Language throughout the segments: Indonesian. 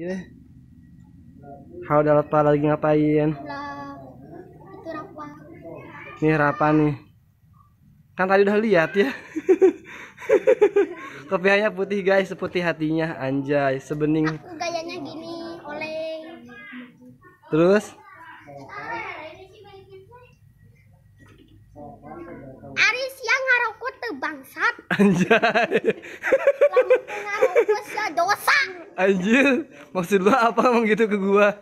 Ini. Iya. udah lepas lagi ngapain? Ini rapa. Nih Kan tadi udah lihat ya. Kopiahnya putih guys, seputih hatinya anjay, sebening. gayanya gini, oleng. Terus? Ari siang ngarokku tebang bangsat. Anjay. ngarokku sedos anjir maksud lu apa emang gitu ke gua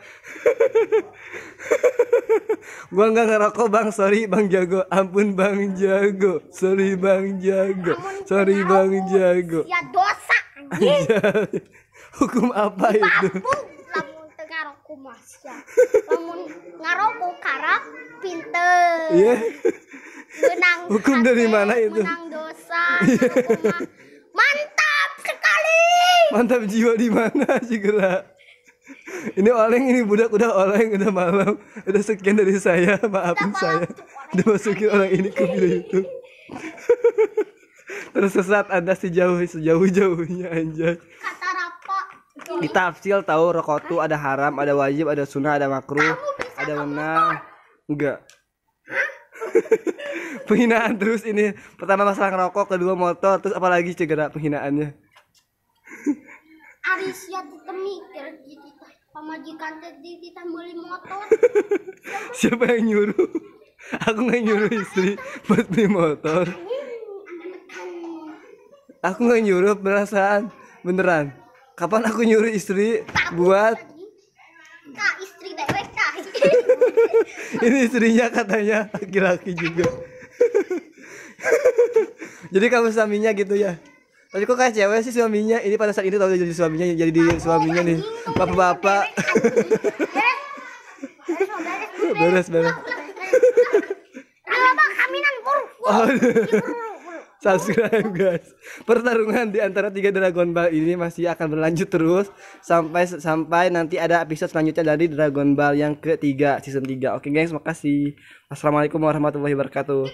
gua nggak ngerokok bang sorry bang jago ampun bang jago sorry bang jago sorry bang jago ya dosa anjir iya, hukum apa itu ngaroko mas ya lamun ngaroko karak pinter iya yeah. menang hukum dari mana itu menang dosa iya mantap jiwa di mana sih gila ini oleng ini budak udah oleng udah malam udah sekian dari saya maafin saya udah masukin orang ini ke video YouTube tersesat anda sejauh sejauh jauhnya anjay kata rapa di tafsil tahu rokok tuh ada haram ada wajib ada sunnah ada makruh ada menang enggak penghinaan terus ini pertama masalah rokok kedua motor terus apalagi cegara penghinaannya Arisia tetap mikir kita pemajikan tadi kita beli motor siapa yang nyuruh aku nggak nyuruh istri buat beli motor aku nggak nyuruh perasaan beneran kapan aku nyuruh istri buat istri ini istrinya katanya laki-laki juga jadi kamu suaminya gitu ya tapi kok kayak cewek sih suaminya? Ini pada saat itu tahu jadi suaminya jadi di suaminya nih. Bapak-bapak. Beres beres. subscribe guys. Pertarungan di antara tiga Dragon Ball ini masih akan berlanjut terus sampai sampai nanti ada episode selanjutnya dari Dragon Ball yang ketiga season 3. Oke guys, makasih. Assalamualaikum warahmatullahi wabarakatuh.